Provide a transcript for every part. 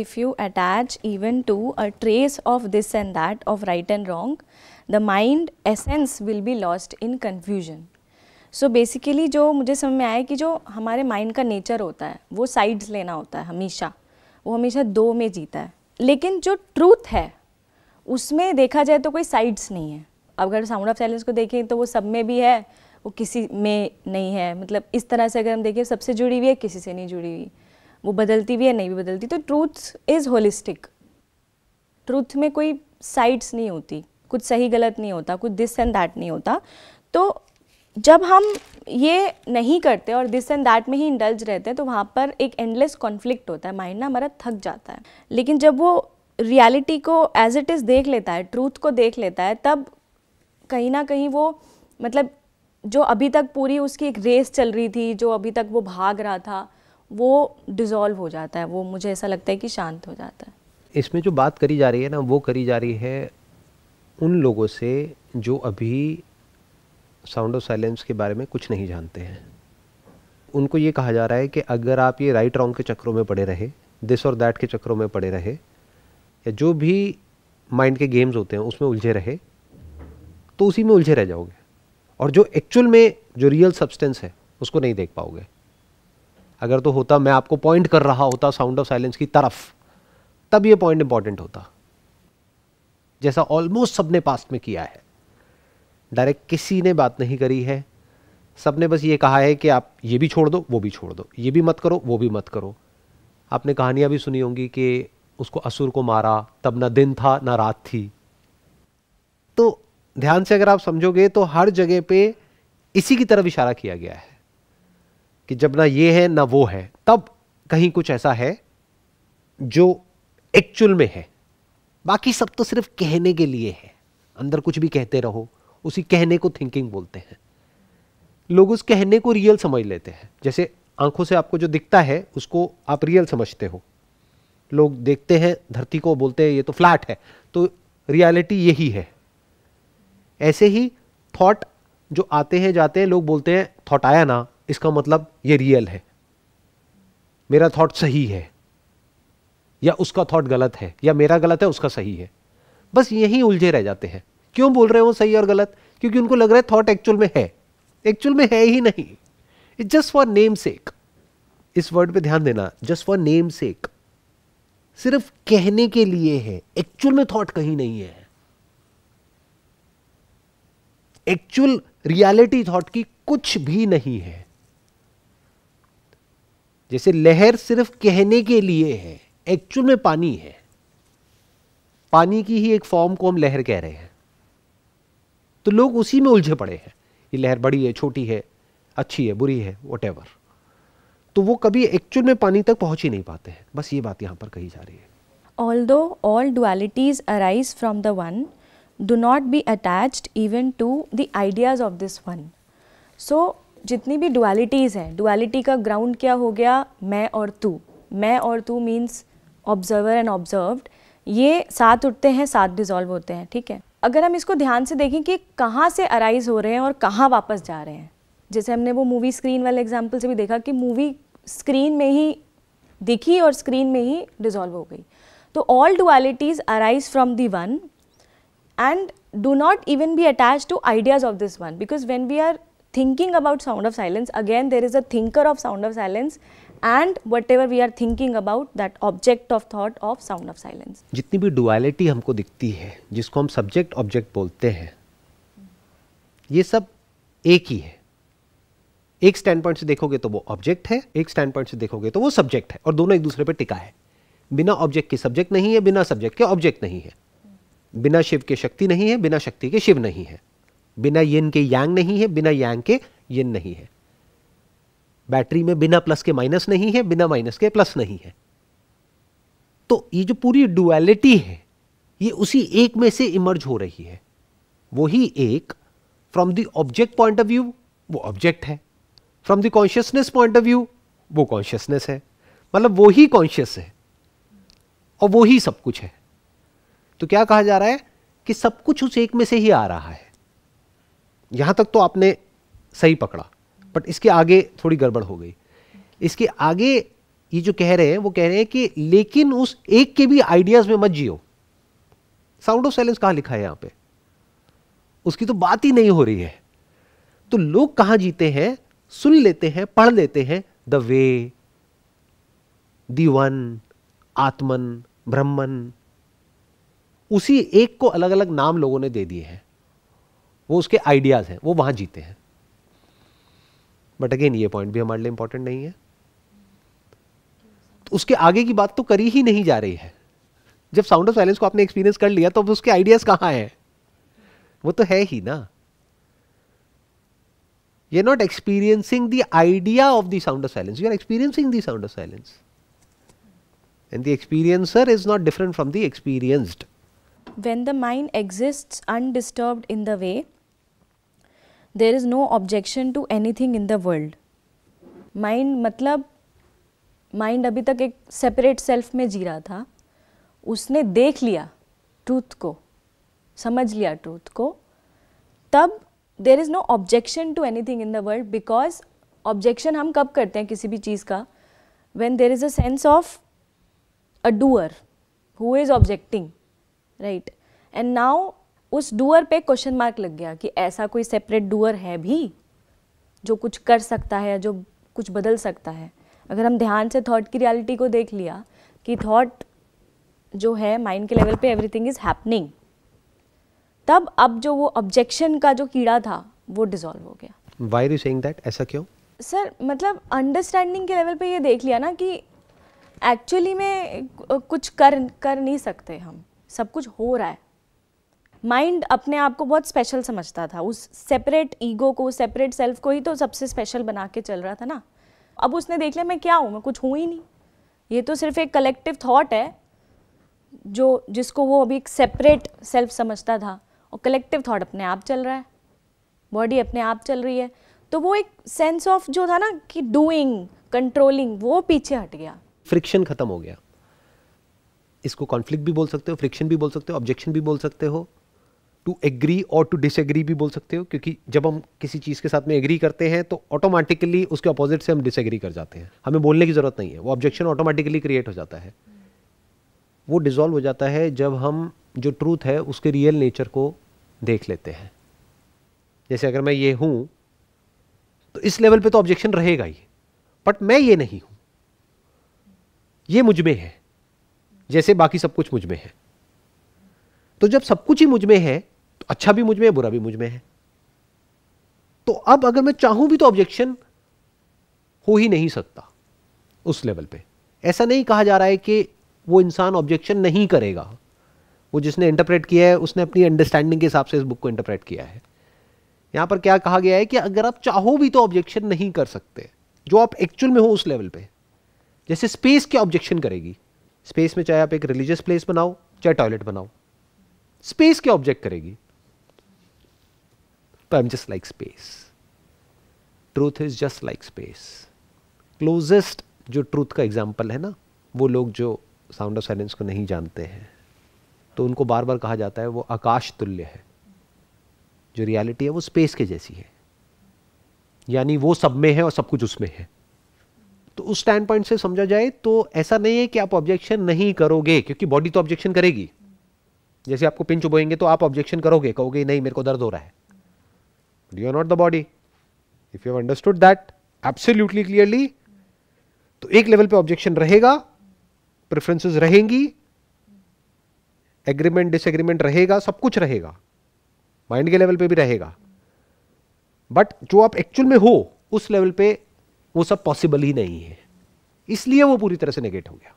if you attach even to a trace of this and that of right and wrong, the mind essence will be lost in confusion. So so basically जो मुझे समझ में आया कि जो हमारे mind का नेचर होता है वो साइड्स लेना होता है हमेशा वो हमेशा दो में जीता है लेकिन जो ट्रूथ है उसमें देखा जाए तो कोई साइड्स नहीं है अगर साउंड ऑफ साइलेंस को देखें तो वो सब में भी है वो किसी में नहीं है मतलब इस तरह से अगर हम देखें सबसे जुड़ी हुई है किसी से नहीं जुड़ी हुई वो बदलती भी है नहीं भी बदलती तो ट्रूथ इज़ होलिस्टिक ट्रूथ में कोई साइड्स नहीं होती कुछ सही गलत नहीं होता कुछ दिस एंड दैट नहीं होता तो जब हम ये नहीं करते और दिस एंड दैट में ही इंडल्ज रहते हैं तो वहाँ पर एक एंडलेस कॉन्फ्लिक्ट होता है माइंड ना हमारा थक जाता है लेकिन जब वो रियलिटी को एज इट इज़ देख लेता है ट्रूथ को देख लेता है तब कहीं ना कहीं वो मतलब जो अभी तक पूरी उसकी एक रेस चल रही थी जो अभी तक वो भाग रहा था वो डिज़ोल्व हो जाता है वो मुझे ऐसा लगता है कि शांत हो जाता है इसमें जो बात करी जा रही है ना वो करी जा रही है उन लोगों से जो अभी साउंड ऑफ साइलेंस के बारे में कुछ नहीं जानते हैं उनको ये कहा जा रहा है कि अगर आप ये राइट रॉन्ग के चक्रों में पड़े रहे दिस और दैट के चक्रों में पड़े रहे या जो भी माइंड के गेम्स होते हैं उसमें उलझे रहे तो उसी में उलझे रह जाओगे और जो एक्चुअल में जो रियल सब्सटेंस है उसको नहीं देख पाओगे अगर तो होता मैं आपको पॉइंट कर रहा होता साउंड ऑफ साइलेंस की तरफ तब ये पॉइंट इंपॉर्टेंट होता जैसा ऑलमोस्ट सबने पास्ट में किया है डायरेक्ट किसी ने बात नहीं करी है सबने बस ये कहा है कि आप ये भी छोड़ दो वो भी छोड़ दो ये भी मत करो वो भी मत करो आपने कहानियां भी सुनी होंगी कि उसको असुर को मारा तब ना दिन था ना रात थी तो ध्यान से अगर आप समझोगे तो हर जगह पे इसी की तरफ इशारा किया गया है कि जब ना ये है ना वो है तब कहीं कुछ ऐसा है जो एक्चुअल में है बाकी सब तो सिर्फ कहने के लिए है अंदर कुछ भी कहते रहो उसी कहने को थिंकिंग बोलते हैं लोग उस कहने को रियल समझ लेते हैं जैसे आंखों से आपको जो दिखता है उसको आप रियल समझते हो लोग देखते हैं धरती को बोलते हैं ये तो फ्लैट है तो रियलिटी यही है ऐसे ही थॉट जो आते हैं जाते हैं लोग बोलते हैं थॉट आया ना इसका मतलब ये रियल है मेरा थॉट सही है या उसका थॉट गलत है या मेरा गलत है उसका सही है बस यही उलझे रह जाते हैं क्यों बोल रहे हो सही और गलत क्योंकि उनको लग रहा है थॉट एक्चुअल में है एक्चुअल में है ही नहीं it just for name sake इस वर्ड पे ध्यान देना जस्ट फॉर नेम सेक सिर्फ कहने के लिए है एक्चुअल में थॉट कहीं नहीं है एक्चुअल रियलिटी थॉट की कुछ भी नहीं है जैसे लहर सिर्फ कहने के लिए है एक्चुअल में पानी है पानी की ही एक फॉर्म को हम लहर कह रहे हैं तो लोग उसी में उलझे पड़े हैं ये लहर बड़ी है छोटी है अच्छी है बुरी है वट तो वो कभी एक्चुअल में पानी तक पहुंच ही नहीं पाते हैं बस ये बात यहाँ पर कही जा रही है ऑल दो all dualities arise from the one do not be attach even to the ideas of this one so जितनी भी डुअलिटीज़ हैं डुअलिटी का ग्राउंड क्या हो गया मैं और तू मैं और तू मीन्स ऑब्जर्वर एंड ऑब्जर्व्ड ये साथ उठते हैं साथ डिज़ोल्व होते हैं ठीक है अगर हम इसको ध्यान से देखें कि कहाँ से अराइज हो रहे हैं और कहाँ वापस जा रहे हैं जैसे हमने वो मूवी स्क्रीन वाले एग्जाम्पल से भी देखा कि मूवी स्क्रीन में ही दिखी और स्क्रीन में ही डिज़ोल्व हो गई तो all dualities arise from the one and do not even be attach to ideas of this one because when we are thinking about sound of silence again there is a thinker of sound of silence and whatever we are thinking about that object of thought of sound of silence जितनी भी duality हमको दिखती है जिसको हम subject object बोलते हैं ये सब एक ही है एक स्टैंड पॉइंट से देखोगे तो वो ऑब्जेक्ट है एक स्टैंड पॉइंट से देखोगे तो वो सब्जेक्ट है और दोनों एक दूसरे पर टिका है बिना ऑब्जेक्ट के सब्जेक्ट नहीं है बिना सब्जेक्ट के ऑब्जेक्ट नहीं है बिना शिव के शक्ति नहीं है बिना शक्ति के शिव नहीं है बिना यिन के यांग नहीं है बिना यांग के यिन नहीं है बैटरी में बिना प्लस के माइनस नहीं है बिना माइनस के प्लस नहीं है तो ये जो पूरी डुअलिटी है ये उसी एक में से इमर्ज हो रही है वही एक from the object point of view वो ऑब्जेक्ट है from the consciousness point of view वो कॉन्शियसनेस है मतलब वो ही कॉन्शियस है और वो ही सब कुछ है तो क्या कहा जा रहा है कि सब कुछ उस एक में से ही आ रहा है यहाँ तक तो आपने सही पकड़ा बट इसके आगे थोड़ी गड़बड़ हो गई इसके आगे ये जो कह रहे हैं वो कह रहे हैं कि लेकिन उस एक के भी आइडियाज में मत जियो साउंड ऑफ साइलेंस कहाँ लिखा है यहाँ पे उसकी तो बात ही नहीं हो रही है तो लोग कहाँ जीते हैं सुन लेते हैं पढ़ लेते हैं द वे दिवन आत्मन ब्रह्मन उसी एक को अलग अलग नाम लोगों ने दे दिए हैं वो उसके आइडियाज हैं वो वहां जीते हैं बट अगेन ये पॉइंट भी हमारे लिए इंपॉर्टेंट नहीं है तो उसके आगे की बात तो करी ही नहीं जा रही है जब साउंड ऑफ साइलेंस को आपने एक्सपीरियंस कर लिया तो अब उसके आइडियाज कहां है वो तो है ही ना ये not experiencing the idea of the sound of silence you are experiencing the sound of silence and the experiencer is not different from the experienced when the mind exist undisturbed in the way there is no objection to anything in the world mind मतलब mind अभी तक एक separate self में जी रहा था उसने देख लिया ट्रूथ को समझ लिया ट्रूथ को तब there is no objection to anything in the world because objection हम कब करते हैं किसी भी चीज़ का when there is a sense of a doer who is objecting right and now उस डूअर पे क्वेश्चन मार्क लग गया कि ऐसा कोई सेपरेट डूअर है भी जो कुछ कर सकता है जो कुछ बदल सकता है अगर हम ध्यान से थॉट की रियलिटी को देख लिया कि थॉट जो है माइंड के लेवल पे एवरीथिंग इज़ हैपनिंग तब अब जो वो ऑब्जेक्शन का जो कीड़ा था वो डिजोल्व हो गया वाई यू सेइंग दैट ऐसा क्यों सर मतलब अंडरस्टैंडिंग के लेवल पे ये देख लिया ना कि एक्चुअली में कुछ कर कर नहीं सकते हम सब कुछ हो रहा है माइंड अपने आप को बहुत स्पेशल समझता था उस सेपरेट ईगो को उस सेपरेट सेल्फ को ही तो सबसे स्पेशल बना के चल रहा था ना अब उसने देख लिया मैं क्या हूँ मैं कुछ हूँ ही नहीं ये तो सिर्फ एक कलेक्टिव थाट है जो जिसको वो अभी एक सेपरेट सेल्फ समझता था और कलेक्टिव थाट अपने आप चल रहा है बॉडी अपने आप चल रही है तो वो एक सेंस ऑफ जो था ना कि डूइंग कंट्रोलिंग वो पीछे हट गया फ्रिक्शन खत्म हो गया इसको कॉन्फ्लिक्ट भी बोल सकते हो फ्रिक्शन भी बोल सकते हो ऑब्जेक्शन भी बोल सकते हो टू एग्री और टू डिसएग्री भी बोल सकते हो क्योंकि जब हम किसी चीज़ के साथ में एग्री करते हैं तो ऑटोमेटिकली उसके अपोजिट से हम डिसएग्री कर जाते हैं हमें बोलने की ज़रूरत नहीं है वो ऑब्जेक्शन ऑटोमेटिकली क्रिएट हो जाता है वो डिज़ोल्व हो जाता है जब हम जो ट्रूथ है उसके रियल नेचर को देख लेते हैं जैसे अगर मैं ये हूँ तो इस लेवल पे तो ऑब्जेक्शन रहेगा ही बट मैं ये नहीं हूं ये मुझ में है जैसे बाकी सब कुछ मुझ में है तो जब सब कुछ ही मुझ में है अच्छा भी मुझमें बुरा भी मुझमें है तो अब अगर मैं चाहूं भी तो ऑब्जेक्शन हो ही नहीं सकता उस लेवल पे ऐसा नहीं कहा जा रहा है कि वो इंसान ऑब्जेक्शन नहीं करेगा वो जिसने इंटरप्रेट किया है उसने अपनी अंडरस्टैंडिंग के हिसाब से इस बुक को इंटरप्रेट किया है यहां पर क्या कहा गया है कि अगर आप चाहो भी तो ऑब्जेक्शन नहीं कर सकते जो आप एक्चुअल में हो उस लेवल पे जैसे स्पेस के ऑब्जेक्शन करेगी स्पेस में चाहे आप एक रिलीजियस प्लेस बनाओ चाहे टॉयलेट बनाओ स्पेस के ऑब्जेक्ट करेगी but I'm just like space. Truth is just like space closest जो ट्रूथ का एग्जाम्पल है ना वो लोग जो साउंड ऑफ साइलेंस को नहीं जानते हैं तो उनको बार बार कहा जाता है वो आकाश तुल्य है जो रियलिटी है वो स्पेस के जैसी है यानी वो सब में है और सब कुछ उसमें है तो उस स्टैंड पॉइंट से समझा जाए तो ऐसा नहीं है कि आप ऑब्जेक्शन नहीं करोगे क्योंकि बॉडी तो ऑब्जेक्शन करेगी जैसे आपको पिंच उबोएंगे तो आप ऑब्जेक्शन करोगे कहोगे नहीं मेरे को दर्द हो रहा है but you are not the body if you have understood that absolutely तो एक लेवल पे ऑब्जेक्शन रहेगा प्रेफरेंसेस रहेंगी एग्रीमेंट डिसएग्रीमेंट रहेगा सब कुछ रहेगा माइंड के लेवल पे भी रहेगा बट जो आप एक्चुअल में हो उस लेवल पे वो सब पॉसिबल ही नहीं है इसलिए वो पूरी तरह से नेगेट हो गया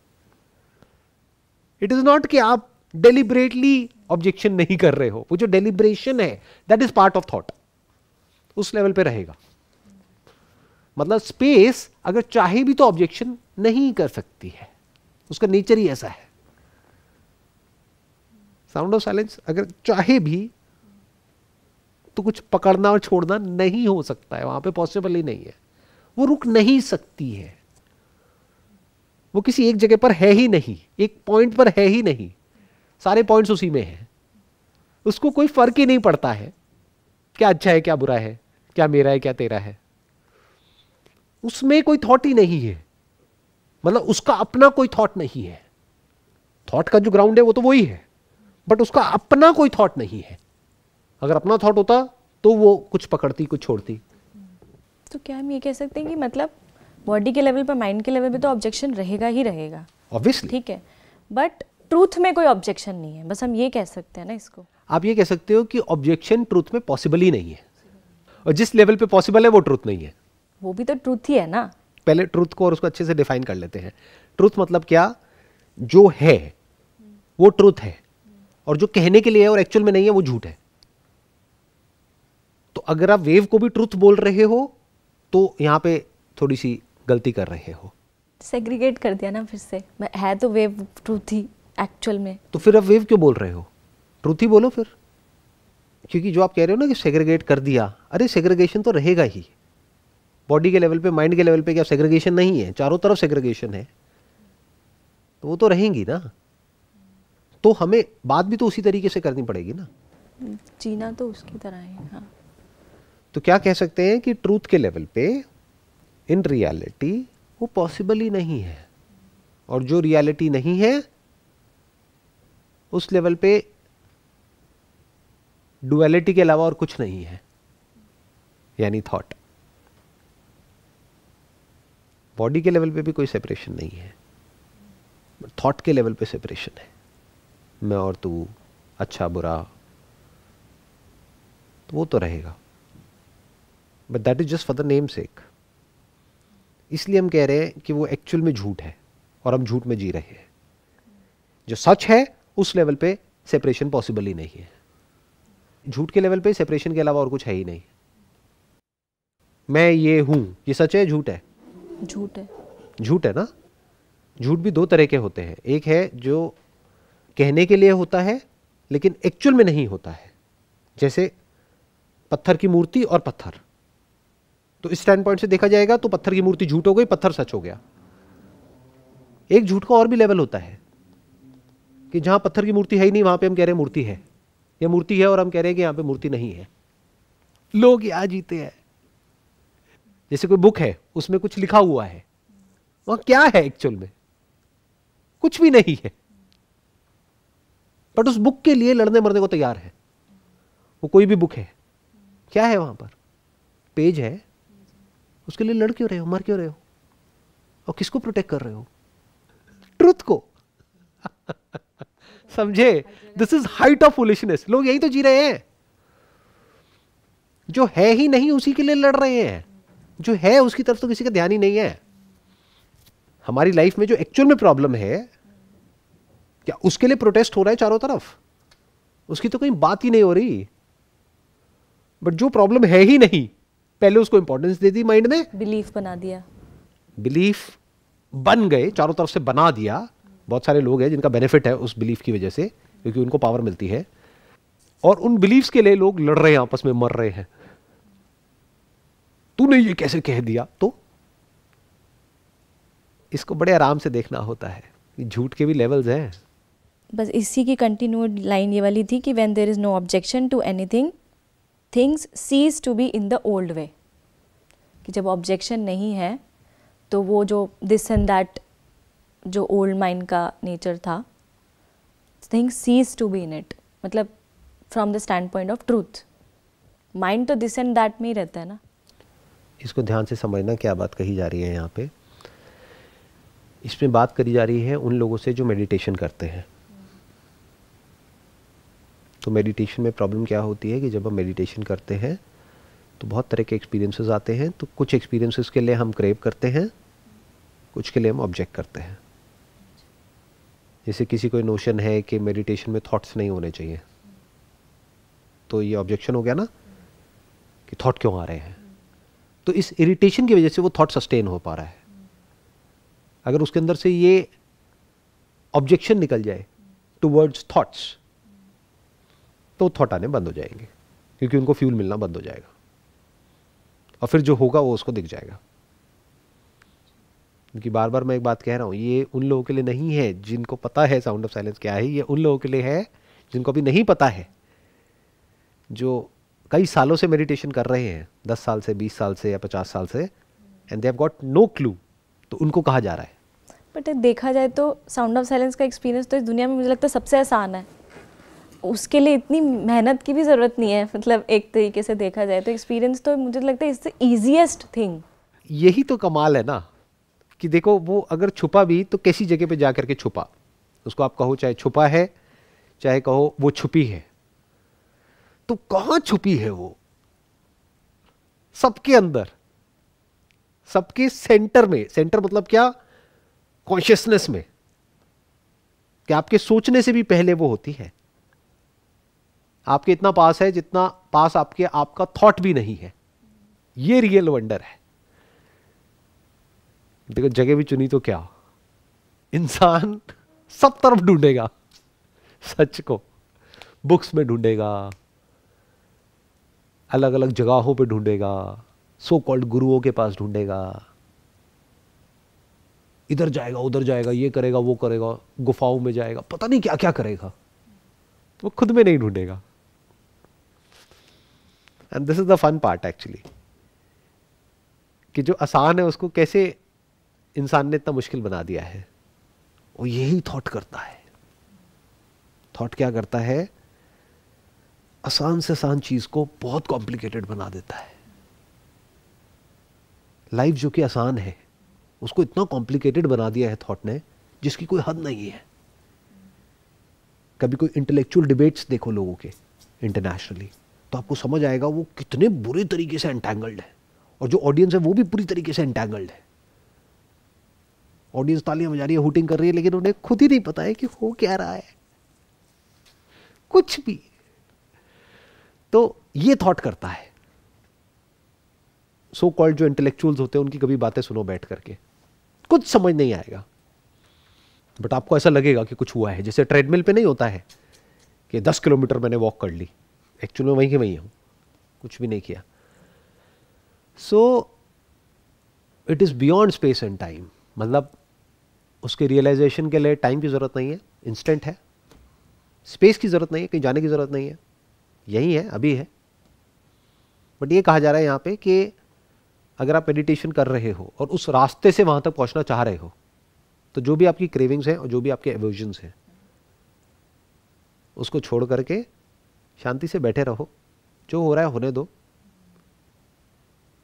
इट इज नॉट कि आप डेलिबरेटली ऑब्जेक्शन नहीं कर रहे हो वो जो डेलिब्रेशन है that is part of thought उस लेवल पे रहेगा मतलब स्पेस अगर चाहे भी तो ऑब्जेक्शन नहीं कर सकती है उसका नेचर ही ऐसा है साउंड ऑफ साइलेंस अगर चाहे भी तो कुछ पकड़ना और छोड़ना नहीं हो सकता है वहां पे पॉसिबल ही नहीं है वो रुक नहीं सकती है वो किसी एक जगह पर है ही नहीं एक पॉइंट पर है ही नहीं सारे पॉइंट्स उसी में हैं उसको कोई फर्क ही नहीं पड़ता है क्या अच्छा है क्या बुरा है क्या मेरा है क्या तेरा है उसमें कोई थॉट ही नहीं है मतलब उसका अपना कोई थॉट नहीं है थॉट का जो ग्राउंड है वो तो वही है बट उसका अपना कोई थॉट नहीं है अगर अपना थॉट होता तो वो कुछ पकड़ती कुछ छोड़ती तो क्या हम ये कह सकते हैं कि मतलब बॉडी के लेवल पर माइंड के लेवल पे तो ऑब्जेक्शन रहेगा ही रहेगा ऑब्वियसली ठीक है बट ट्रूथ में कोई ऑब्जेक्शन नहीं है बस हम ये कह सकते हैं ना इसको आप ये कह सकते हो कि ऑब्जेक्शन ट्रूथ में पॉसिबल ही नहीं है और जिस लेवल पे पॉसिबल है वो ट्रूथ नहीं है वो भी तो ट्रूथ ही है ना पहले ट्रूथ को और उसको अच्छे से डिफाइन कर लेते हैं ट्रूथ मतलब क्या जो है वो ट्रूथ है और जो कहने के लिए है और एक्चुअल में नहीं है वो झूठ है तो अगर आप वेव को भी ट्रूथ बोल रहे हो तो यहाँ पे थोड़ी सी गलती कर रहे हो सेग्रीगेट कर दिया ना फिर से है तो वेव ट्रूथ ही एक्चुअल में तो फिर आप वेव क्यों बोल रहे हो ट्रूथ ही बोलो फिर क्योंकि जो आप कह रहे हो ना कि सेग्रीगेट कर दिया अरे सेग्रीगेशन तो रहेगा ही बॉडी के लेवल पे माइंड के लेवल पे क्या सेग्रीगेशन नहीं है चारों तरफ सेग्रीगेशन है तो वो तो रहेंगी ना तो हमें बात भी तो उसी तरीके से करनी पड़ेगी ना जीना तो उसकी तरह है हाँ। तो क्या कह सकते हैं कि ट्रूथ के लेवल पे इन रियलिटी वो पॉसिबल ही नहीं है और जो रियलिटी नहीं है उस लेवल पे डुअलिटी के अलावा और कुछ नहीं है यानी थॉट बॉडी के लेवल पे भी कोई सेपरेशन नहीं है थॉट के लेवल पे सेपरेशन है मैं और तू अच्छा बुरा तो वो तो रहेगा but that is just for the name sake इसलिए हम कह रहे हैं कि वो एक्चुअल में झूठ है और हम झूठ में जी रहे हैं जो सच है उस लेवल पे सेपरेशन पॉसिबल ही नहीं है झूठ के लेवल पे सेपरेशन के अलावा और कुछ है ही नहीं मैं ये हूं ये सच है झूठ है झूठ है झूठ है ना झूठ भी दो तरह के होते हैं एक है जो कहने के लिए होता है लेकिन एक्चुअल में नहीं होता है जैसे पत्थर की मूर्ति और पत्थर तो इस स्टैंड पॉइंट से देखा जाएगा तो पत्थर की मूर्ति झूठ हो गई पत्थर सच हो गया एक झूठ का और भी लेवल होता है कि जहां पत्थर की मूर्ति है ही नहीं वहां पे हम कह रहे हैं मूर्ति है ये मूर्ति है और हम कह रहे हैं कि यहां पे मूर्ति नहीं है लोग यहां जीते हैं जैसे कोई बुक है उसमें कुछ लिखा हुआ है वहां क्या है एक्चुअल में कुछ भी नहीं है बट उस बुक के लिए लड़ने मरने को तैयार है वो कोई भी बुक है क्या है वहां पर पेज है उसके लिए लड़ क्यों रहे हो मर क्यों रहे हो और किसको प्रोटेक्ट कर रहे हो ट्रुथ को समझे this is height of foolishness लोग यही तो जी रहे हैं जो है ही नहीं उसी के लिए लड़ रहे हैं जो है उसकी तरफ तो किसी का ध्यान ही नहीं है हमारी लाइफ में जो एक्चुअल में प्रॉब्लम है क्या उसके लिए प्रोटेस्ट हो रहा है चारों तरफ उसकी तो कहीं बात ही नहीं हो रही बट जो प्रॉब्लम है ही नहीं पहले उसको इंपॉर्टेंस दे दी माइंड में बिलीफ बना दिया बिलीफ बन गए चारों तरफ से बना दिया बहुत सारे लोग हैं जिनका बेनिफिट है उस बिलीफ की वजह से क्योंकि उनको पावर मिलती है और उन बिलीव्स के लिए लोग लड़ रहे हैं आपस में मर रहे हैं तूने ये कैसे कह दिया तो इसको बड़े आराम से देखना होता है झूठ के भी लेवल्स हैं बस इसी की कंटिन्यूड लाइन ये वाली थी कि when there is no objection to anything things cease to be in the old way कि जब ऑब्जेक्शन नहीं है तो वो जो दिस एंड दैट जो ओल्ड माइंड का नेचर था thing cease to be in it मतलब from the standpoint of truth mind तो दिस एंड दैट में ही रहता है ना इसको ध्यान से समझना क्या बात कही जा रही है यहाँ पे इसमें बात करी जा रही है उन लोगों से जो मेडिटेशन करते हैं तो मेडिटेशन में प्रॉब्लम क्या होती है कि जब हम मेडिटेशन करते हैं तो बहुत तरह के एक्सपीरियंसेस आते हैं तो कुछ एक्सपीरियंसेस के लिए हम क्रेव करते हैं कुछ के लिए हम ऑब्जेक्ट करते हैं जैसे किसी को नोशन है कि मेडिटेशन में थॉट्स नहीं होने चाहिए तो ये ऑब्जेक्शन हो गया ना कि थॉट क्यों आ रहे हैं तो इस इरिटेशन की वजह से वो थॉट सस्टेन हो पा रहा है अगर उसके अंदर से ये ऑब्जेक्शन निकल जाए टू वर्ड्स थॉट्स तो थॉट आने बंद हो जाएंगे क्योंकि उनको फ्यूल मिलना बंद हो जाएगा और फिर जो होगा वो उसको दिख जाएगा क्योंकि बार बार मैं एक बात कह रहा हूँ ये उन लोगों के लिए नहीं है जिनको पता है साउंड ऑफ साइलेंस क्या है ये उन लोगों के लिए है जिनको अभी नहीं पता है जो कई सालों से मेडिटेशन कर रहे हैं दस साल से बीस साल से या पचास साल से and they have got no clue तो उनको कहा जा रहा है बट देखा जाए तो साउंड ऑफ साइलेंस का एक्सपीरियंस तो इस दुनिया में मुझे लगता है सबसे आसान है उसके लिए इतनी मेहनत की भी ज़रूरत नहीं है मतलब एक तरीके से देखा जाए तो एक्सपीरियंस तो मुझे लगता है इट्स द ईजिएस्ट थिंग यही तो कमाल है ना कि देखो वो अगर छुपा भी तो कैसी जगह पे जा करके छुपा उसको आप कहो चाहे छुपा है चाहे कहो वो छुपी है तो कहां छुपी है वो सबके अंदर सबके सेंटर में सेंटर मतलब क्या कॉन्शियसनेस में कि आपके सोचने से भी पहले वो होती है आपके इतना पास है जितना पास आपके आपका थॉट भी नहीं है ये रियल वंडर है देखो जगह भी चुनी तो क्या इंसान सब तरफ ढूंढेगा सच को बुक्स में ढूंढेगा अलग अलग जगहों पे ढूंढेगा सो कॉल्ड गुरुओं के पास ढूंढेगा इधर जाएगा उधर जाएगा ये करेगा वो करेगा गुफाओं में जाएगा पता नहीं क्या क्या करेगा वो खुद में नहीं ढूंढेगा and this is the fun part actually कि जो आसान है उसको कैसे इंसान ने इतना मुश्किल बना दिया है वो यही थॉट करता है थॉट क्या करता है आसान से आसान चीज को बहुत कॉम्प्लिकेटेड बना देता है लाइफ जो कि आसान है उसको इतना कॉम्प्लिकेटेड बना दिया है थॉट ने जिसकी कोई हद नहीं है कभी कोई इंटेलेक्चुअल डिबेट्स देखो लोगों के इंटरनेशनली तो आपको समझ आएगा वो कितने बुरे तरीके से एंटैंगल्ड है और जो ऑडियंस है वो भी पूरी तरीके से एंटैंगल्ड है ऑडियंस तालियां बजा रही है हुटिंग कर रही है लेकिन उन्हें खुद ही नहीं पता है कि हो क्या रहा है कुछ भी तो ये थॉट करता है सो so कॉल्ड जो इंटेलेक्चुअल्स होते हैं उनकी कभी बातें सुनो बैठ करके कुछ समझ नहीं आएगा बट आपको ऐसा लगेगा कि कुछ हुआ है जैसे ट्रेडमिल पे नहीं होता है कि दस किलोमीटर मैंने वॉक कर ली एक्चुअल में वहीं के वहीं हूं कुछ भी नहीं किया so it is beyond space and time मतलब उसके रियलाइजेशन के लिए टाइम की ज़रूरत नहीं है इंस्टेंट है स्पेस की ज़रूरत नहीं है कहीं जाने की ज़रूरत नहीं है यही है अभी है बट ये कहा जा रहा है यहाँ पे कि अगर आप मेडिटेशन कर रहे हो और उस रास्ते से वहाँ तक पहुँचना चाह रहे हो तो जो भी आपकी क्रेविंग्स हैं और जो भी आपके एवोजन्स हैं उसको छोड़ करके शांति से बैठे रहो जो हो रहा है होने दो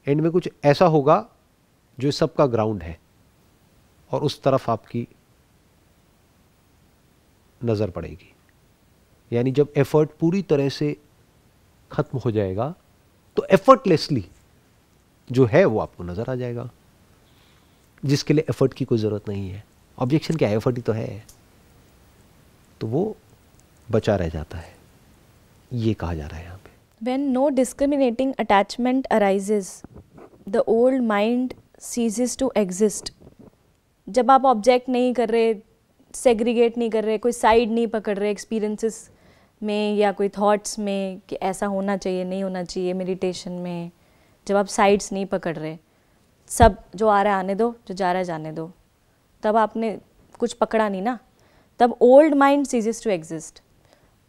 एंड में कुछ ऐसा होगा जो सबका ग्राउंड है और उस तरफ आपकी नज़र पड़ेगी यानी जब एफर्ट पूरी तरह से ख़त्म हो जाएगा तो एफर्टलेसली जो है वो आपको नज़र आ जाएगा जिसके लिए एफर्ट की कोई ज़रूरत नहीं है ऑब्जेक्शन क्या है एफर्ट ही तो है तो वो बचा रह जाता है ये कहा जा रहा है यहाँ पे when no discriminating attachment arises the old mind ceases to exist जब आप ऑब्जेक्ट नहीं कर रहे सेग्रीगेट नहीं कर रहे कोई साइड नहीं पकड़ रहे एक्सपीरियंसेस में या कोई थॉट्स में कि ऐसा होना चाहिए नहीं होना चाहिए मेडिटेशन में जब आप साइड्स नहीं पकड़ रहे सब जो आ रहा है आने दो जो जा रहा है जाने दो तब आपने कुछ पकड़ा नहीं ना तब old mind ceases to exist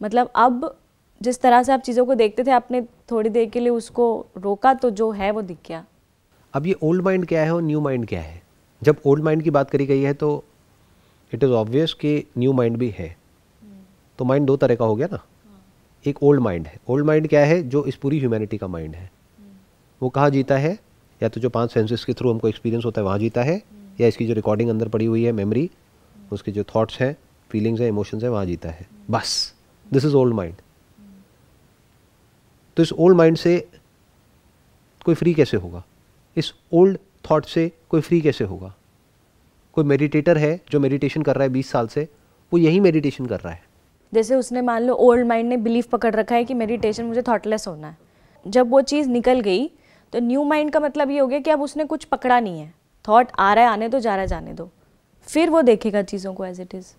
मतलब अब जिस तरह से आप चीज़ों को देखते थे आपने थोड़ी देर के लिए उसको रोका तो जो है वो दिख गया अब ये ओल्ड माइंड क्या है और न्यू माइंड क्या है जब ओल्ड माइंड की बात करी गई है तो इट इज़ ऑब्वियस कि न्यू माइंड भी है तो माइंड दो तरह का हो गया ना एक ओल्ड माइंड है ओल्ड माइंड क्या है जो इस पूरी ह्यूमैनिटी का माइंड है वो कहाँ जीता है या तो जो पांच सेंसेस के थ्रू हमको एक्सपीरियंस होता है वहाँ जीता है या इसकी जो रिकॉर्डिंग अंदर पड़ी हुई है मेमोरी उसके जो थॉट्स हैं फीलिंग्स हैं इमोशंस हैं वहाँ जीता है बस दिस इज़ ओल्ड माइंड तो इस ओल्ड माइंड से कोई फ्री कैसे होगा इस ओल्ड थॉट से कोई फ्री कैसे होगा कोई मेडिटेटर है जो मेडिटेशन कर रहा है बीस साल से वो यही मेडिटेशन कर रहा है जैसे उसने मान लो ओल्ड माइंड ने बिलीफ पकड़ रखा है कि मेडिटेशन मुझे थॉटलेस होना है जब वो चीज़ निकल गई तो न्यू माइंड का मतलब ये हो गया कि अब उसने कुछ पकड़ा नहीं है थॉट आ रहा है आने दो जा रहा है जाने दो फिर वो देखेगा चीज़ों को एज इट इज़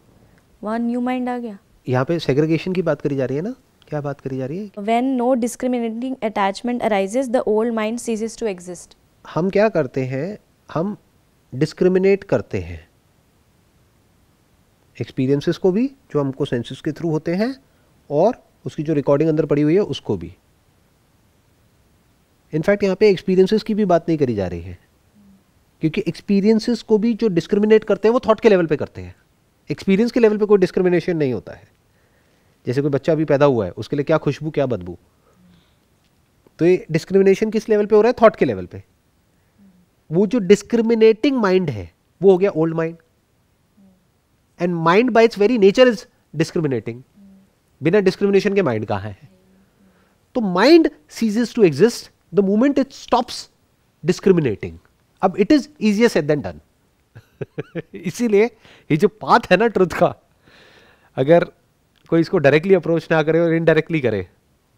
वहाँ न्यू माइंड आ गया यहाँ पे सेग्रीगेशन की बात करी जा रही है ना क्या बात करी जा रही है when no discriminating attachment arises the old mind ceases to exist हम क्या करते हैं हम डिस्क्रिमिनेट करते हैं एक्सपीरियंसेस को भी जो हमको सेंसेस के थ्रू होते हैं और उसकी जो रिकॉर्डिंग अंदर पड़ी हुई है उसको भी इनफैक्ट यहाँ पे एक्सपीरियंसेस की भी बात नहीं करी जा रही है क्योंकि एक्सपीरियंसेस को भी जो डिस्क्रिमिनेट करते हैं वो थॉट के लेवल पे करते हैं एक्सपीरियंस के लेवल पे कोई डिस्क्रिमिनेशन नहीं होता है जैसे कोई बच्चा अभी पैदा हुआ है उसके लिए क्या खुशबू क्या बदबू तो ये डिस्क्रिमिनेशन किस लेवल पे हो रहा है थॉट के लेवल पे वो जो डिस्क्रिमिनेटिंग माइंड है वो हो गया old mind and mind by its very nature is discriminating बिना डिस्क्रिमिनेशन के माइंड कहाँ है तो mind ceases to exist the moment it stops discriminating अब it is easier said than done इसीलिए ये जो पाथ है ना ट्रुथ का अगर कोई इसको डायरेक्टली अप्रोच ना करे और इनडायरेक्टली करे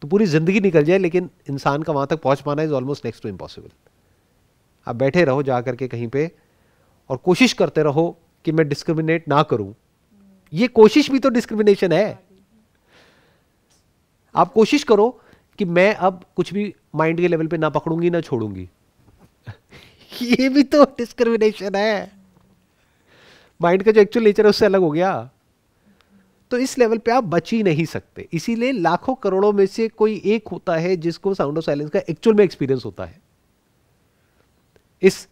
तो पूरी जिंदगी निकल जाए लेकिन इंसान का वहां तक पहुंच पाना is almost next to impossible आप बैठे रहो जा कर के कहीं पे और कोशिश करते रहो कि मैं डिस्क्रिमिनेट ना करूं ये कोशिश भी तो डिस्क्रिमिनेशन है आप कोशिश करो कि मैं अब कुछ भी माइंड के लेवल पे ना पकड़ूंगी ना छोड़ूंगी ये भी तो डिस्क्रिमिनेशन है माइंड का जो एक्चुअल नेचर है उससे अलग हो गया तो इस लेवल पे आप बच ही नहीं सकते इसीलिए लाखों करोड़ों में से कोई एक होता है जिसको साउंड ऑफ साइलेंस का एक्चुअल में एक्सपीरियंस होता है इस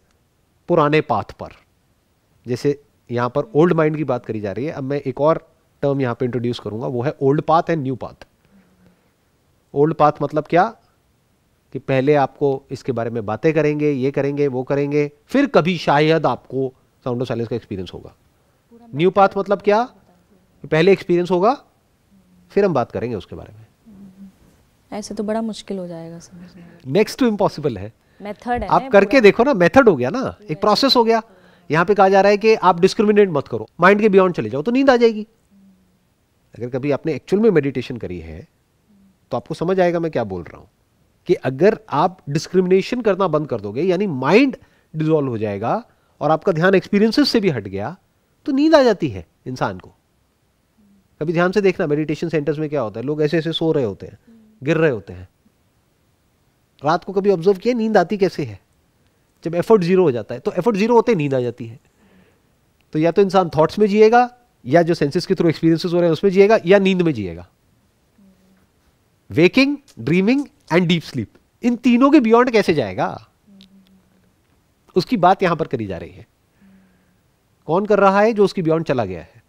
पुराने पाथ पर जैसे यहां पर ओल्ड माइंड की बात करी जा रही है अब मैं एक और टर्म यहां पे इंट्रोड्यूस करूंगा वो है old path and new path old path मतलब क्या कि पहले आपको इसके बारे में बातें करेंगे ये करेंगे वो करेंगे फिर कभी शायद आपको साउंड ऑफ साइलेंस का एक्सपीरियंस होगा न्यू पाथ मतलब क्या पहले एक्सपीरियंस होगा फिर हम बात करेंगे उसके बारे में ऐसे तो बड़ा मुश्किल हो जाएगा समझना नेक्स्ट टू इम्पॉसिबल है मेथड है आप करके देखो ना मेथड हो गया ना एक प्रोसेस हो गया यहाँ पे कहा जा रहा है कि आप डिस्क्रिमिनेट मत करो माइंड के बियॉन्ड चले जाओ तो नींद आ जाएगी अगर कभी आपने एक्चुअल में मेडिटेशन करी है तो आपको समझ आएगा मैं क्या बोल रहा हूं कि अगर आप डिस्क्रिमिनेशन करना बंद कर दोगे यानी माइंड डिजोल्व हो जाएगा और आपका ध्यान एक्सपीरियंसेस से भी हट गया तो नींद आ जाती है इंसान को कभी ध्यान से देखना मेडिटेशन सेंटर्स में क्या होता है लोग ऐसे ऐसे सो रहे होते हैं गिर रहे होते हैं रात को कभी ऑब्जर्व किया नींद आती कैसे है जब एफर्ट जीरो हो जाता है तो एफर्ट जीरो होते नींद आ जाती है तो या तो इंसान थॉट्स में जिएगा या जो सेंसेस के थ्रू एक्सपीरियंसेस हो रहे हैं उसमें जिएगा या नींद में जिएगा waking dreaming and deep sleep इन तीनों के बियॉन्ड कैसे जाएगा उसकी बात यहां पर करी जा रही है कौन कर रहा है जो उसकी बियॉन्ड चला गया है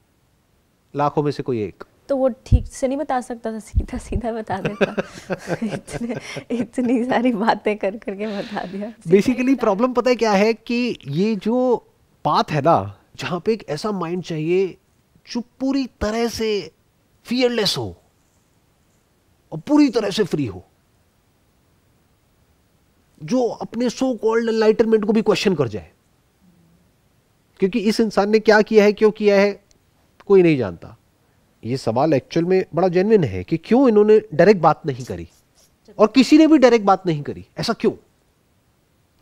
लाखों में से कोई एक तो वो ठीक से नहीं बता सकता था सीधा सीधा बता देता इतने इतनी सारी बातें कर करके बता दिया बेसिकली प्रॉब्लम पता है क्या है कि ये जो बात है ना जहाँ पे एक ऐसा माइंड चाहिए जो पूरी तरह से फियरलेस हो और पूरी तरह से फ्री हो जो अपने सो कॉल्ड एनलाइटनमेंट को भी क्वेश्चन कर जाए क्योंकि इस इंसान ने क्या किया है क्यों किया है कोई नहीं जानता ये सवाल एक्चुअल में बड़ा जेन्यन है कि क्यों इन्होंने डायरेक्ट बात नहीं करी और किसी ने भी डायरेक्ट बात नहीं करी ऐसा क्यों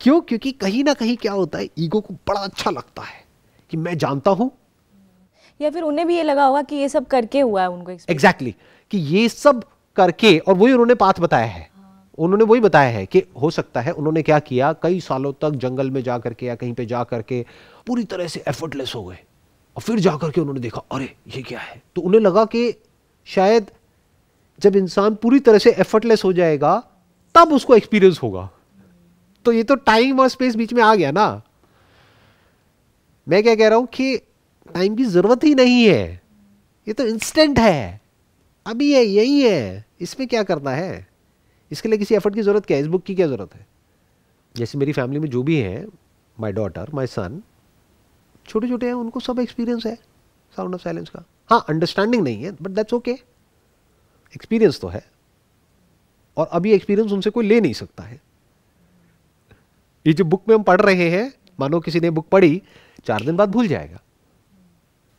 क्यों क्योंकि कहीं ना कहीं क्या होता है ईगो को बड़ा अच्छा लगता है कि मैं जानता हूं या फिर उन्हें भी ये लगा होगा कि ये सब करके हुआ है उनको एग्जैक्टली exactly, कि ये सब करके और वही उन्होंने पाथ बताया है उन्होंने वही बताया है कि हो सकता है उन्होंने क्या किया कई सालों तक जंगल में जा करके या कहीं पे जा करके पूरी तरह से एफर्टलेस हो गए और फिर जाकर के उन्होंने देखा अरे ये क्या है तो उन्हें लगा कि शायद जब इंसान पूरी तरह से एफर्टलेस हो जाएगा तब उसको एक्सपीरियंस होगा तो ये तो टाइम और स्पेस बीच में आ गया ना मैं क्या कह रहा हूं कि टाइम की जरूरत ही नहीं है ये तो इंस्टेंट है अभी है यही है इसमें क्या करना है इसके लिए किसी एफर्ट की ज़रूरत क्या है इस बुक की क्या ज़रूरत है जैसे मेरी फैमिली में जो भी है माई डॉटर माई सन छोटे छोटे हैं उनको सब एक्सपीरियंस है साउंड ऑफ साइलेंस का हाँ अंडरस्टैंडिंग नहीं है बट दैट्स ओके एक्सपीरियंस तो है और अभी एक्सपीरियंस उनसे कोई ले नहीं सकता है ये जो बुक में हम पढ़ रहे हैं मानो किसी ने बुक पढ़ी चार दिन बाद भूल जाएगा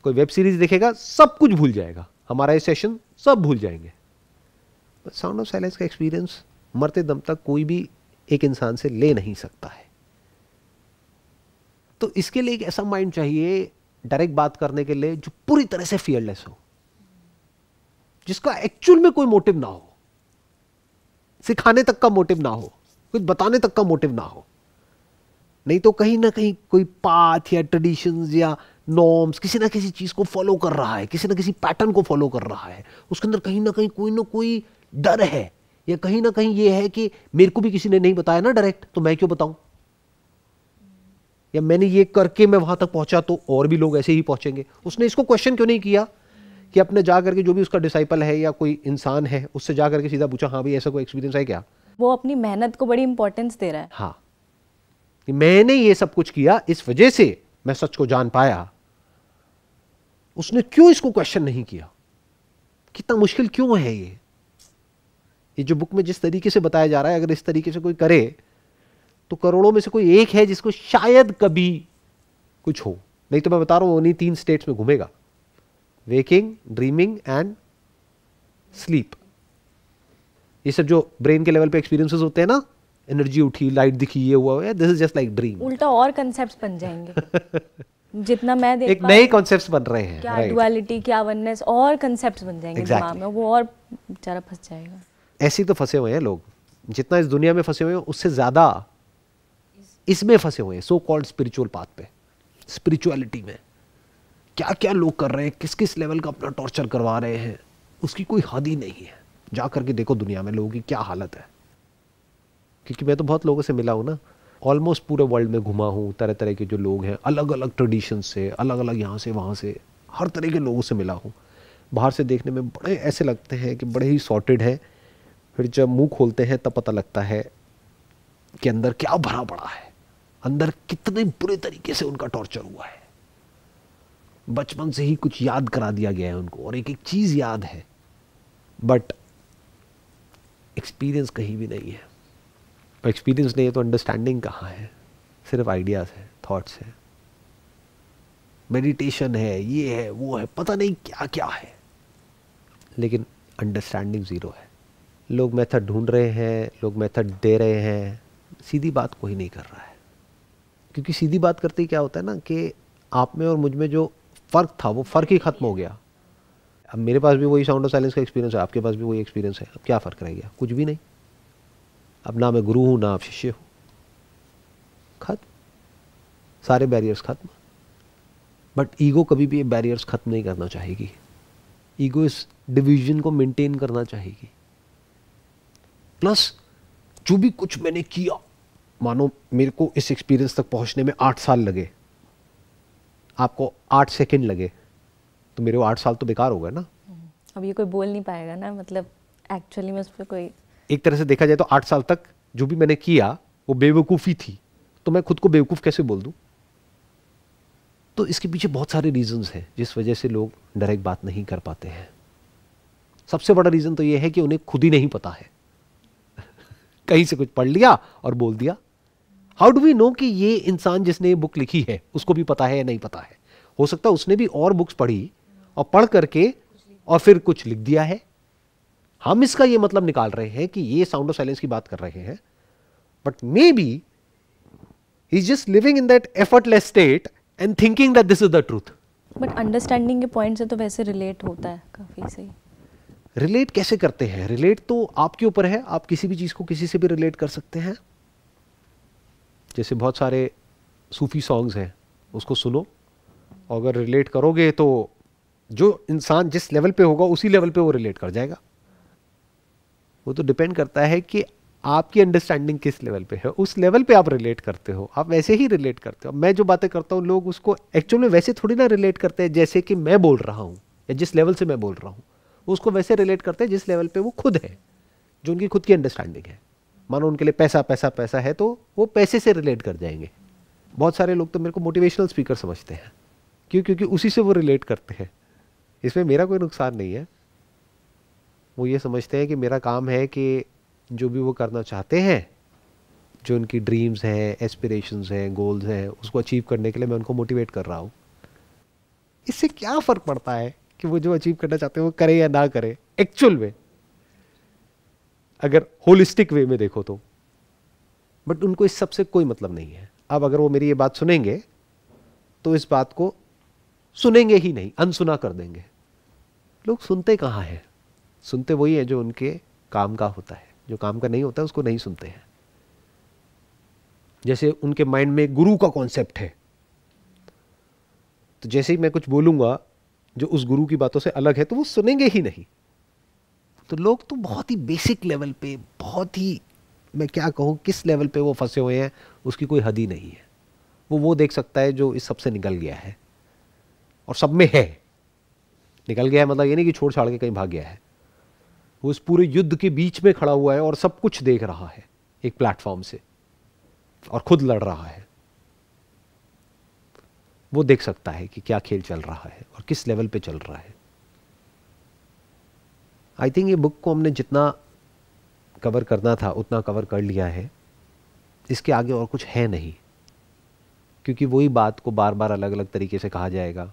कोई वेब सीरीज देखेगा सब कुछ भूल जाएगा हमारा ये सेशन सब भूल जाएंगे साउंड ऑफ साइलेंस का एक्सपीरियंस मरते दम तक कोई भी एक इंसान से ले नहीं सकता है तो इसके लिए एक ऐसा माइंड चाहिए डायरेक्ट बात करने के लिए जो पूरी तरह से फियरलेस हो जिसका एक्चुअल में कोई मोटिव ना हो सिखाने तक का मोटिव ना हो कुछ बताने तक का मोटिव ना हो नहीं तो कहीं ना कहीं कोई पाथ या ट्रेडिशंस या नॉर्म्स किसी ना किसी चीज़ को फॉलो कर रहा है किसी ना किसी पैटर्न को फॉलो कर रहा है उसके अंदर कहीं ना कहीं कोई ना कोई डर है या कहीं ना कहीं ये है कि मेरे को भी किसी ने नहीं बताया ना डायरेक्ट तो मैं क्यों बताऊं या मैंने ये करके मैं वहां तक पहुंचा तो और भी लोग ऐसे ही पहुंचेंगे उसने इसको क्वेश्चन क्यों नहीं किया कि अपने जा करके जो भी उसका डिसाइपल है या कोई इंसान है उससे जा करके सीधा पूछा हाँ भाई ऐसा कोई एक्सपीरियंस है क्या वो अपनी मेहनत को बड़ी इंपॉर्टेंस दे रहा है हाँ कि मैंने ये सब कुछ किया इस वजह से मैं सच को जान पाया उसने क्यों इसको क्वेश्चन नहीं किया कितना मुश्किल क्यों है ये ये जो बुक में जिस तरीके से बताया जा रहा है अगर इस तरीके से कोई करे तो करोड़ों में से कोई एक है जिसको शायद कभी कुछ हो नहीं तो मैं बता रहा हूं उन्हीं तीन स्टेट्स में घूमेगा वेकिंग ड्रीमिंग एंड स्लीप ये सब जो ब्रेन के लेवल पे एक्सपीरियंसेस होते हैं ना एनर्जी उठी लाइट दिखी ये हुआ है this is just like dream उल्टा और कॉन्सेप्ट्स बन जाएंगे जितना मैं देख एक नए कॉन्सेप्ट्स बन रहे हैं क्या डुअलिटी right. क्या वननेस और कॉन्सेप्ट्स बन जाएंगे exactly. में वो और बेचारा फंस जाएगा ऐसे तो फंसे हुए हैं लोग जितना इस दुनिया में फंसे हुए हैं उससे ज्यादा इसमें फंसे हुए हैं सो कॉल्ड स्पिरिचुअल पाथ पे स्पिरिचुअलिटी में क्या क्या लोग कर रहे हैं किस किस लेवल का अपना टॉर्चर करवा रहे हैं उसकी कोई हद ही नहीं है जा करके देखो दुनिया में लोगों की क्या हालत है क्योंकि मैं तो बहुत लोगों से मिला हूँ ना ऑलमोस्ट पूरे वर्ल्ड में घुमा हूँ तरह तरह के जो लोग हैं अलग अलग ट्रेडिशन से अलग अलग यहाँ से वहाँ से हर तरह के लोगों से मिला हूँ बाहर से देखने में बड़े ऐसे लगते हैं कि बड़े ही सॉर्टेड है फिर जब मुंह खोलते हैं तब पता लगता है कि अंदर क्या भरा पड़ा है अंदर कितने बुरे तरीके से उनका टॉर्चर हुआ है बचपन से ही कुछ याद करा दिया गया है उनको और एक एक चीज़ याद है बट एक्सपीरियंस कहीं भी नहीं है एक्सपीरियंस नहीं है तो अंडरस्टैंडिंग कहाँ है सिर्फ आइडियाज़ है थॉट्स है मेडिटेशन है ये है वो है पता नहीं क्या क्या है लेकिन अंडरस्टैंडिंग ज़ीरो है लोग मेथड ढूंढ रहे हैं लोग मेथड दे रहे हैं सीधी बात कोई नहीं कर रहा है क्योंकि सीधी बात करते ही क्या होता है ना कि आप में और मुझ में जो फ़र्क था वो फ़र्क ही ख़त्म हो गया अब मेरे पास भी वही साउंड ऑफ साइलेंस का एक्सपीरियंस है आपके पास भी वही एक्सपीरियंस है अब क्या फ़र्क रह गया कुछ भी नहीं अब ना मैं गुरु हूँ ना आप शिष्य हूँ खत्म सारे बैरियर्स ख़त्म बट ईगो कभी भी ये बैरियर्स ख़त्म नहीं करना चाहेगी ईगो इस डिवीजन को मेंटेन करना चाहेगी प्लस जो भी कुछ मैंने किया मानो मेरे को इस एक्सपीरियंस तक पहुंचने में आठ साल लगे आपको आठ सेकंड लगे तो मेरे को आठ साल तो बेकार हो गए ना अब ये कोई बोल नहीं पाएगा ना मतलब एक्चुअली में उस पर कोई एक तरह से देखा जाए तो आठ साल तक जो भी मैंने किया वो बेवकूफ़ी थी तो मैं खुद को बेवकूफ़ कैसे बोल दूँ तो इसके पीछे बहुत सारे रीजंस हैं जिस वजह से लोग डायरेक्ट बात नहीं कर पाते हैं सबसे बड़ा रीज़न तो ये है कि उन्हें खुद ही नहीं पता है कहीं से कुछ पढ़ लिया और बोल दिया हाउ डू वी नो कि ये इंसान जिसने बुक लिखी है उसको भी पता है या नहीं पता है हो सकता है उसने भी और बुक्स पढ़ी और पढ़ करके और फिर कुछ लिख दिया है हम इसका ये मतलब निकाल रहे हैं कि ये साउंड ऑफ साइलेंस की बात कर रहे हैं but maybe he just living in that effortless state and thinking that this is the truth but understanding के पॉइंट से तो वैसे रिलेट होता है काफ़ी सही रिलेट कैसे करते हैं रिलेट तो आपके ऊपर है आप किसी भी चीज़ को किसी से भी रिलेट कर सकते हैं जैसे बहुत सारे सूफ़ी सॉन्ग्स हैं उसको सुनो और अगर रिलेट करोगे तो जो इंसान जिस लेवल पे होगा उसी लेवल पे वो रिलेट कर जाएगा वो तो डिपेंड करता है कि आपकी अंडरस्टैंडिंग किस लेवल पे है उस लेवल पे आप रिलेट करते हो आप वैसे ही रिलेट करते हो मैं जो बातें करता हूँ लोग उसको एक्चुअल में वैसे थोड़ी ना रिलेट करते हैं जैसे कि मैं बोल रहा हूँ या जिस लेवल से मैं बोल रहा हूँ उसको वैसे रिलेट करते हैं जिस लेवल पे वो खुद है जो उनकी खुद की अंडरस्टैंडिंग है मानो उनके लिए पैसा पैसा पैसा है तो वो पैसे से रिलेट कर जाएंगे बहुत सारे लोग तो मेरे को मोटिवेशनल स्पीकर समझते हैं क्यों क्योंकि उसी से वो रिलेट करते हैं इसमें मेरा कोई नुकसान नहीं है वो ये समझते हैं कि मेरा काम है कि जो भी वो करना चाहते हैं जो उनकी ड्रीम्स हैं एस्पिरेशंस हैं गोल्स हैं उसको अचीव करने के लिए मैं उनको मोटिवेट कर रहा हूँ इससे क्या फ़र्क पड़ता है कि वो जो अचीव करना चाहते हैं वो करें या ना करें एक्चुअल में अगर होलिस्टिक वे में देखो तो बट उनको इस सबसे कोई मतलब नहीं है अब अगर वो मेरी ये बात सुनेंगे तो इस बात को सुनेंगे ही नहीं अनसुना कर देंगे लोग सुनते कहाँ हैं सुनते वही है जो उनके काम का होता है जो काम का नहीं होता उसको नहीं सुनते हैं जैसे उनके माइंड में गुरु का कॉन्सेप्ट है तो जैसे ही मैं कुछ बोलूंगा जो उस गुरु की बातों से अलग है तो वो सुनेंगे ही नहीं तो लोग तो बहुत ही बेसिक लेवल पे बहुत ही मैं क्या कहूँ किस लेवल पे वो फंसे हुए हैं उसकी कोई हद ही नहीं है वो वो देख सकता है जो इस सब से निकल गया है और सब में है निकल गया है मतलब ये नहीं कि छोड़ छाड़ के कहीं भाग गया है वो इस पूरे युद्ध के बीच में खड़ा हुआ है और सब कुछ देख रहा है एक प्लेटफॉर्म से और खुद लड़ रहा है वो देख सकता है कि क्या खेल चल रहा है और किस लेवल पे चल रहा है आई थिंक ये बुक को हमने जितना कवर करना था उतना कवर कर लिया है इसके आगे और कुछ है नहीं क्योंकि वही बात को बार बार अलग अलग तरीके से कहा जाएगा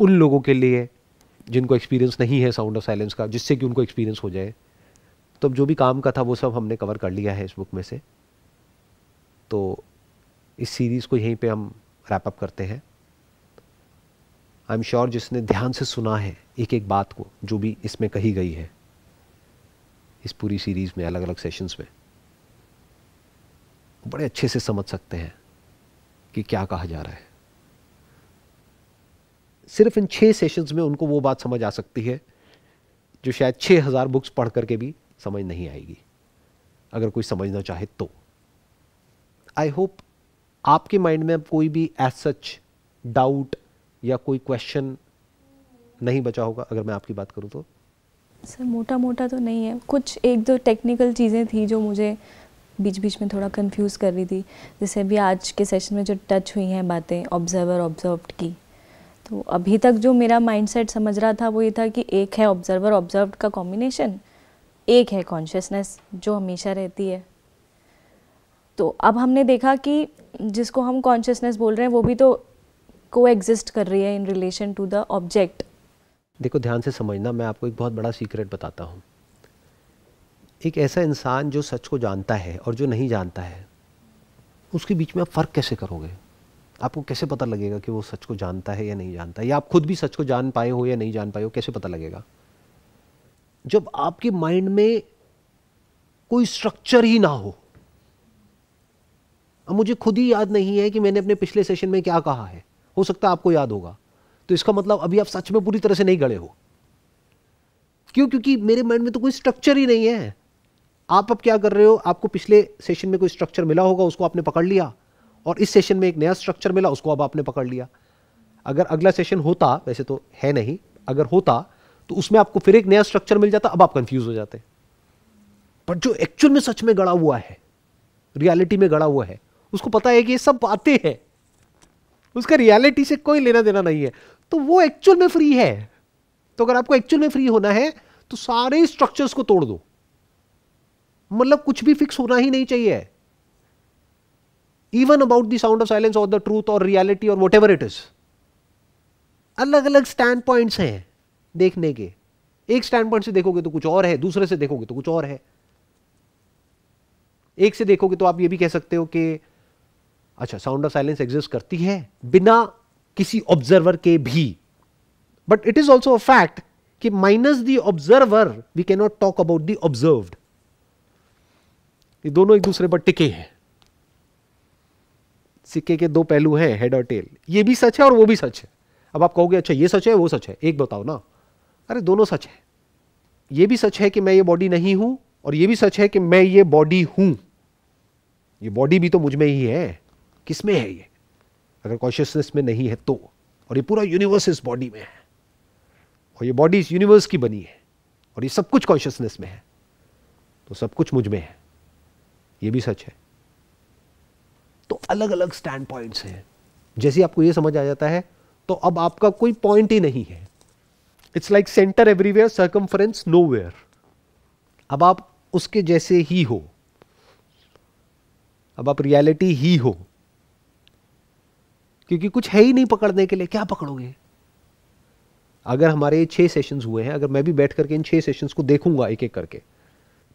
उन लोगों के लिए जिनको एक्सपीरियंस नहीं है साउंड ऑफ साइलेंस का जिससे कि उनको एक्सपीरियंस हो जाए तो अब जो भी काम का था वो सब हमने कवर कर लिया है इस बुक में से तो इस सीरीज़ को यहीं पे हम रैप अप करते हैं आई एम श्योर जिसने ध्यान से सुना है एक एक बात को जो भी इसमें कही गई है इस पूरी सीरीज़ में अलग अलग सेशंस में बड़े अच्छे से समझ सकते हैं कि क्या कहा जा रहा है सिर्फ इन छह सेशंस में उनको वो बात समझ आ सकती है जो शायद छह हज़ार बुक्स पढ़ करके भी समझ नहीं आएगी अगर कोई समझना चाहे तो आई होप आपके माइंड में कोई भी एज सच डाउट या कोई क्वेश्चन नहीं बचा होगा अगर मैं आपकी बात करूँ तो सर मोटा मोटा तो नहीं है कुछ एक दो टेक्निकल चीज़ें थी जो मुझे बीच बीच में थोड़ा कंफ्यूज कर रही थी जैसे अभी आज के सेशन में जो टच हुई हैं बातें ऑब्जर्वर ऑब्जर्व की तो अभी तक जो मेरा माइंडसेट समझ रहा था वो ये था कि एक है ऑब्जर्वर ऑब्जर्व का कॉम्बिनेशन एक है कॉन्शियसनेस जो हमेशा रहती है तो अब हमने देखा कि जिसको हम कॉन्शियसनेस बोल रहे हैं वो भी तो को एग्जिस्ट कर रही है in relation to the object देखो ध्यान से समझना मैं आपको एक बहुत बड़ा सीक्रेट बताता हूँ एक ऐसा इंसान जो सच को जानता है और जो नहीं जानता है उसके बीच में आप फ़र्क कैसे करोगे आपको कैसे पता लगेगा कि वो सच को जानता है या नहीं जानता है? या आप खुद भी सच को जान पाए हो या नहीं जान पाए हो कैसे पता लगेगा जब आपके माइंड में कोई स्ट्रक्चर ही ना हो अब मुझे खुद ही याद नहीं है कि मैंने अपने पिछले सेशन में क्या कहा है हो सकता है आपको याद होगा तो इसका मतलब अभी आप सच में पूरी तरह से नहीं गड़े हो क्यों क्योंकि मेरे माइंड में तो कोई स्ट्रक्चर ही नहीं है आप अब क्या कर रहे हो आपको पिछले सेशन में कोई स्ट्रक्चर मिला होगा उसको आपने पकड़ लिया और इस सेशन में एक नया स्ट्रक्चर मिला उसको अब आपने पकड़ लिया अगर अगला सेशन होता वैसे तो है नहीं अगर होता तो उसमें आपको फिर एक नया स्ट्रक्चर मिल जाता अब आप कंफ्यूज हो जाते पर जो एक्चुअल में सच में गड़ा हुआ है रियलिटी में गड़ा हुआ है उसको पता है कि ये सब बातें हैं उसका रियलिटी से कोई लेना देना नहीं है तो वो एक्चुअल में फ्री है तो अगर आपको एक्चुअल में फ्री होना है तो सारे स्ट्रक्चर्स को तोड़ दो मतलब कुछ भी फिक्स होना ही नहीं चाहिए even about the sound of silence और द ट्रूथ और रियलिटी और वट एवर इट इज अलग अलग स्टैंड पॉइंट्स हैं देखने के एक स्टैंड पॉइंट से देखोगे तो कुछ और है दूसरे से देखोगे तो कुछ और है एक से देखोगे तो आप ये भी कह सकते हो कि अच्छा साउंड ऑफ साइलेंस एग्जिस्ट करती है बिना किसी ऑब्जर्वर के भी but it is also a fact कि minus the observer we can not talk about the observed ये दोनों एक दूसरे पर टिके हैं सिक्के के दो पहलू हैं हेड और टेल ये भी सच है और वो भी सच है अब आप कहोगे अच्छा ये सच है वो सच है एक बताओ ना अरे दोनों सच है ये भी सच है कि मैं ये बॉडी नहीं हूं और ये भी सच है कि मैं ये बॉडी हूं ये बॉडी भी तो मुझ में ही है किस में है ये अगर कॉन्शियसनेस में नहीं है तो और ये पूरा यूनिवर्स इस बॉडी में है और ये बॉडी इस यूनिवर्स की बनी है और ये सब कुछ कॉन्शियसनेस में है तो सब कुछ मुझ में है ये भी सच है तो अलग अलग स्टैंड पॉइंट्स हैं जैसे आपको ये समझ आ जाता है तो अब आपका कोई पॉइंट ही नहीं है it's like centre everywhere circumference no अब आप उसके जैसे ही हो अब आप रियलिटी ही हो क्योंकि कुछ है ही नहीं पकड़ने के लिए क्या पकड़ोगे अगर हमारे ये छह सेशंस हुए हैं अगर मैं भी बैठ करके इन छह सेशंस को देखूंगा एक एक करके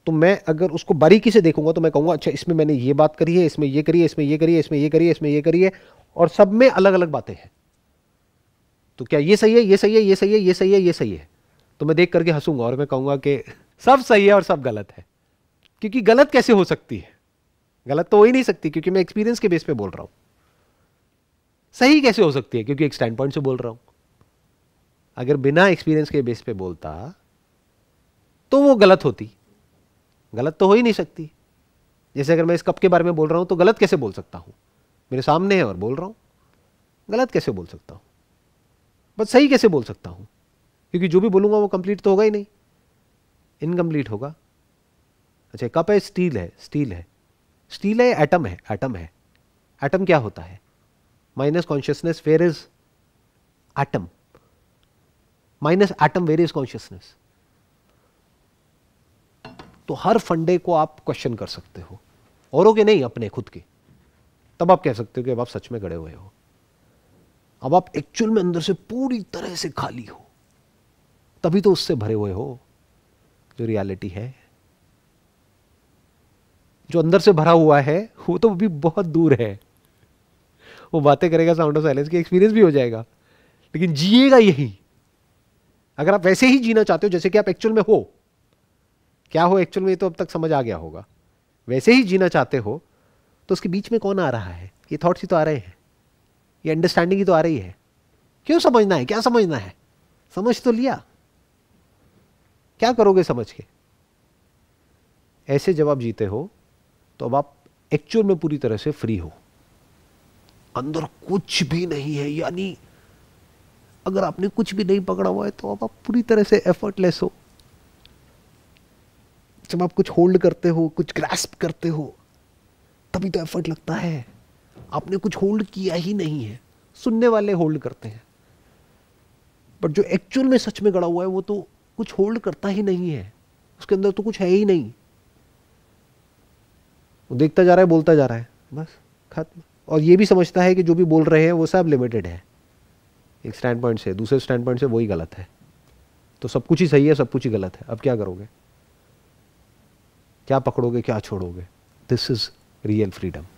तो मैं अगर उसको बारीकी से देखूंगा तो मैं कहूंगा अच्छा इसमें मैंने ये बात करी है इसमें ये करी है इसमें ये करी है इसमें ये करी है इसमें ये करी है और सब में अलग अलग बातें हैं तो क्या ये सही है ये सही है ये सही है ये सही है ये सही है तो मैं देख करके हंसूंगा और मैं कहूंगा कि सब सही है और सब गलत है क्योंकि गलत कैसे हो सकती है गलत तो हो ही नहीं सकती क्योंकि मैं एक्सपीरियंस के बेस पे बोल रहा हूं सही कैसे हो सकती है क्योंकि एक स्टैंड पॉइंट से बोल रहा हूं अगर बिना एक्सपीरियंस के बेस पे बोलता तो वो गलत होती गलत तो हो ही नहीं सकती जैसे अगर मैं इस कप के बारे में बोल रहा हूं तो गलत कैसे बोल सकता हूं मेरे सामने है और बोल रहा हूं गलत कैसे बोल सकता हूं बस सही कैसे बोल सकता हूं क्योंकि जो भी बोलूंगा वो कंप्लीट तो होगा ही नहीं इनकम्प्लीट होगा अच्छा कप है स्टील है स्टील है स्टील है एटम है एटम है एटम क्या होता है minus consciousness where is atom minus atom where is consciousness तो हर फंडे को आप क्वेश्चन कर सकते हो औरों के नहीं अपने खुद के तब आप कह सकते हो कि अब आप सच में गड़े हुए हो अब आप एक्चुअल में अंदर से पूरी तरह से खाली हो तभी तो उससे भरे हुए हो जो रियलिटी है जो अंदर से भरा हुआ है वो तो भी बहुत दूर है वो बातें करेगा साउंड ऑफ साइलेंस की एक्सपीरियंस भी हो जाएगा लेकिन जिएगा यही अगर आप वैसे ही जीना चाहते हो जैसे कि आप एक्चुअल में हो क्या हो एक्चुअल में ये तो अब तक समझ आ गया होगा वैसे ही जीना चाहते हो तो उसके बीच में कौन आ रहा है ये थॉट्स ही तो आ रहे हैं ये अंडरस्टैंडिंग ही तो आ रही है क्यों समझना है क्या समझना है समझ तो लिया क्या करोगे समझ के ऐसे जब आप जीते हो तो अब आप एक्चुअल में पूरी तरह से फ्री हो अंदर कुछ भी नहीं है यानी अगर आपने कुछ भी नहीं पकड़ा हुआ है तो अब आप पूरी तरह से एफर्टलेस हो जब आप कुछ होल्ड करते हो कुछ ग्रास्प करते हो तभी तो एफर्ट लगता है आपने कुछ होल्ड किया ही नहीं है सुनने वाले होल्ड करते हैं बट जो एक्चुअल में सच में गड़ा हुआ है वो तो कुछ होल्ड करता ही नहीं है उसके अंदर तो कुछ है ही नहीं वो देखता जा रहा है बोलता जा रहा है बस खत्म और ये भी समझता है कि जो भी बोल रहे हैं वो सब लिमिटेड है एक स्टैंड पॉइंट से दूसरे स्टैंड पॉइंट से वही गलत है तो सब कुछ ही सही है सब कुछ ही गलत है अब क्या करोगे क्या पकड़ोगे क्या छोड़ोगे दिस इज़ रियल फ्रीडम